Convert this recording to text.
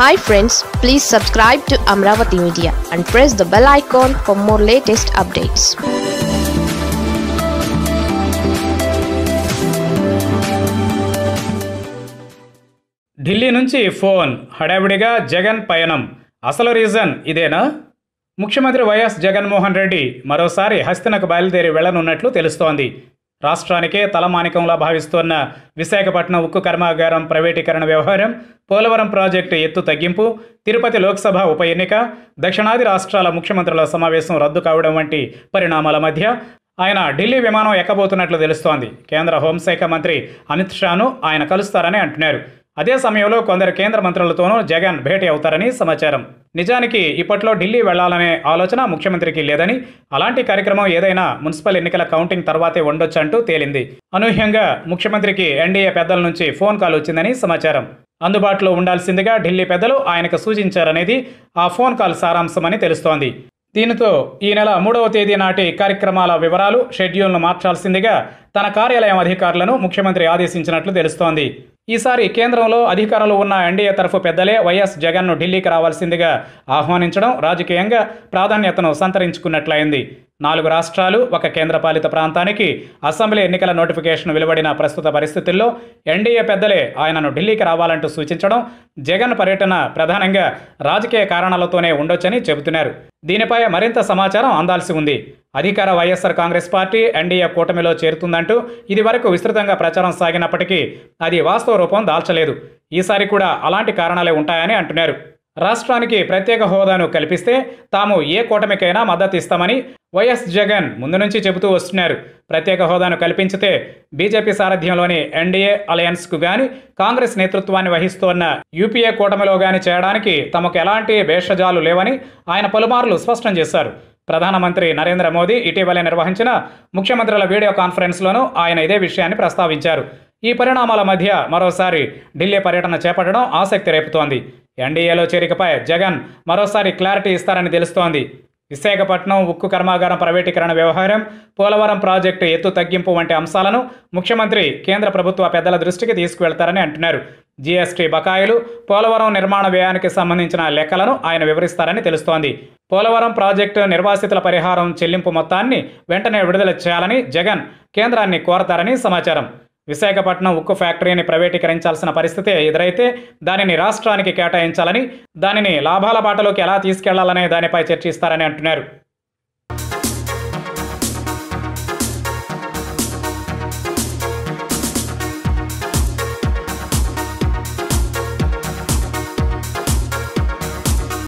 hi friends please subscribe to Amaravati media and press the bell icon for more latest updates Delhi నుంచి phone హడావిడిగా జగన్ పయనం అసలు reason ఇదేనా ముఖ్యమంత్రి వైఎస్ జగన్మోహన్ రెడ్డి మరోసారి హస్తినకు బయలుదేరి వెళ్లనున్నట్లు తెలుస్తోంది రాష్ట్రానికే తలమానికంలా భావిస్తోన్న విశాఖపట్నం ఉక్కు కర్మాగారం ప్రైవేటీకరణ వ్యవహారం పోలవరం ప్రాజెక్టు ఎత్తు తగ్గింపు తిరుపతి లోక్సభ ఉప ఎన్నిక దక్షిణాది రాష్ట్రాల ముఖ్యమంత్రుల సమావేశం రద్దు కావడం వంటి పరిణామాల మధ్య ఆయన ఢిల్లీ విమానం ఎక్కబోతున్నట్లు తెలుస్తోంది కేంద్ర హోంశాఖ మంత్రి అమిత్ షాను ఆయన కలుస్తారని అంటున్నారు అదే సమయంలో కొందరు కేంద్ర మంత్రులతోనూ జగన్ భేటీ అవుతారని సమాచారం నిజానికి ఇప్పట్లో ఢిల్లీ వెళ్లాలనే ఆలోచన ముఖ్యమంత్రికి లేదని అలాంటి కార్యక్రమం ఏదైనా మున్సిపల్ ఎన్నికల కౌంటింగ్ తర్వాతే ఉండొచ్చంటూ తేలింది అనూహ్యంగా ముఖ్యమంత్రికి ఎన్డీఏ పెద్దల నుంచి ఫోన్ కాల్ వచ్చిందని సమాచారం అందుబాటులో ఉండాల్సిందిగా ఢిల్లీ పెద్దలు ఆయనకు సూచించారనేది ఆ ఫోన్ కాల్ సారాంశమని తెలుస్తోంది దీనితో ఈ నెల మూడవ తేదీ నాటి కార్యక్రమాల వివరాలు షెడ్యూల్ను మార్చాల్సిందిగా తన కార్యాలయం అధికారులను ముఖ్యమంత్రి ఆదేశించినట్లు తెలుస్తోంది ఈసారి కేంద్రంలో అధికారంలో ఉన్న ఎన్డీఏ తరఫు పెద్దలే వైఎస్ జగన్ను ఢిల్లీకి రావాల్సిందిగా ఆహ్వానించడం రాజకీయంగా ప్రాధాన్యతను సంతరించుకున్నట్లయింది నాలుగు రాష్ట్రాలు ఒక కేంద్రపాలిత ప్రాంతానికి అసెంబ్లీ ఎన్నికల నోటిఫికేషన్ వెలువడిన ప్రస్తుత పరిస్థితుల్లో ఎన్డీఏ పెద్దలే ఆయనను ఢిల్లీకి రావాలంటూ సూచించడం జగన్ పర్యటన ప్రధానంగా రాజకీయ కారణాలతోనే ఉండొచ్చని చెబుతున్నారు దీనిపై మరింత సమాచారం అందాల్సి ఉంది అధికార వైఎస్ఆర్ కాంగ్రెస్ పార్టీ ఎన్డీఏ కూటమిలో చేరుతుందంటూ ఇది వరకు విస్తృతంగా ప్రచారం సాగినప్పటికీ అది వాస్తవ రూపం దాల్చలేదు ఈసారి కూడా అలాంటి కారణాలే ఉంటాయని అంటున్నారు రాష్ట్రానికి ప్రత్యేక హోదాను కల్పిస్తే తాము ఏ కూటమికైనా మద్దతు ఇస్తామని వైఎస్ జగన్ ముందు నుంచి చెబుతూ వస్తున్నారు ప్రత్యేక హోదాను కల్పించితే బీజేపీ సారథ్యంలోని ఎన్డీఏ అలయన్స్కు గాని కాంగ్రెస్ నేతృత్వాన్ని వహిస్తోన్న యూపీఏ కూటమిలో గాని చేయడానికి తమకు ఎలాంటి భేషజాలు లేవని ఆయన పలుమార్లు స్పష్టం చేశారు ప్రధానమంత్రి నరేంద్ర మోదీ ఇటీవలే నిర్వహించిన ముఖ్యమంత్రుల వీడియో కాన్ఫరెన్స్లోనూ ఆయన ఇదే విషయాన్ని ప్రస్తావించారు ఈ పరిణామాల మధ్య మరోసారి ఢిల్లీ పర్యటన చేపట్టడం ఆసక్తి రేపుతోంది ఎన్డీఏలో చేరికపై జగన్ మరోసారి క్లారిటీ ఇస్తారని తెలుస్తోంది విశాఖపట్నం ఉక్కు కర్మాగారం ప్రైవేటీకరణ వ్యవహారం పోలవరం ప్రాజెక్టు ఎత్తు తగ్గింపు వంటి అంశాలను ముఖ్యమంత్రి కేంద్ర ప్రభుత్వ పెద్దల దృష్టికి తీసుకువెళ్తారని అంటున్నారు జీఎస్టీ బకాయిలు పోలవరం నిర్మాణ వ్యయానికి సంబంధించిన లెక్కలను ఆయన వివరిస్తారని తెలుస్తోంది పోలవరం ప్రాజెక్టు నిర్వాసితుల పరిహారం చెల్లింపు మొత్తాన్ని వెంటనే విడుదల చేయాలని జగన్ కేంద్రాన్ని కోరతారని సమాచారం విశాఖపట్నం ఉక్కు ఫ్యాక్టరీని ప్రైవేటీకరించాల్సిన పరిస్థితి ఎదురైతే దానిని రాష్ట్రానికి కేటాయించాలని దానిని లాభాల బాటలోకి ఎలా తీసుకెళ్లాలనే దానిపై చర్చిస్తారని అంటున్నారు